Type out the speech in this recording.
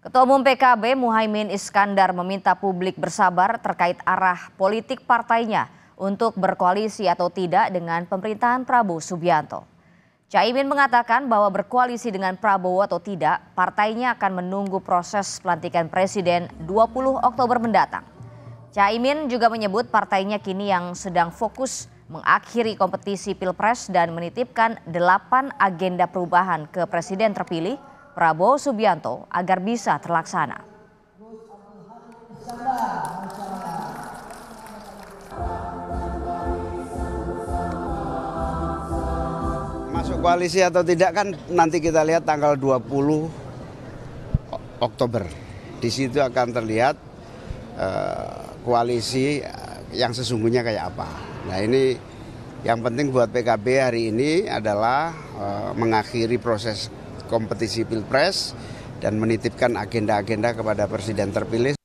Ketua Umum PKB Muhaimin Iskandar meminta publik bersabar terkait arah politik partainya untuk berkoalisi atau tidak dengan pemerintahan Prabowo Subianto. Caimin mengatakan bahwa berkoalisi dengan Prabowo atau tidak, partainya akan menunggu proses pelantikan Presiden 20 Oktober mendatang. Caimin juga menyebut partainya kini yang sedang fokus mengakhiri kompetisi Pilpres dan menitipkan delapan agenda perubahan ke Presiden terpilih Prabowo Subianto agar bisa terlaksana. Masuk koalisi atau tidak kan nanti kita lihat tanggal 20 Oktober. Di situ akan terlihat eh, koalisi yang sesungguhnya kayak apa. Nah ini yang penting buat PKB hari ini adalah eh, mengakhiri proses kompetisi pilpres dan menitipkan agenda-agenda kepada presiden terpilih.